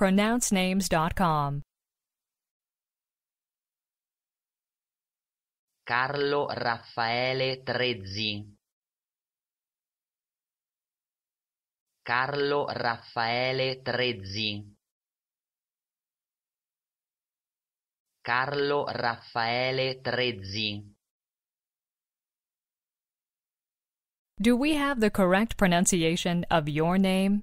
pronouncenames.com. Carlo Raffaele Trezzi. Carlo Raffaele Trezzi. Carlo Raffaele Trezzi. Do we have the correct pronunciation of your name?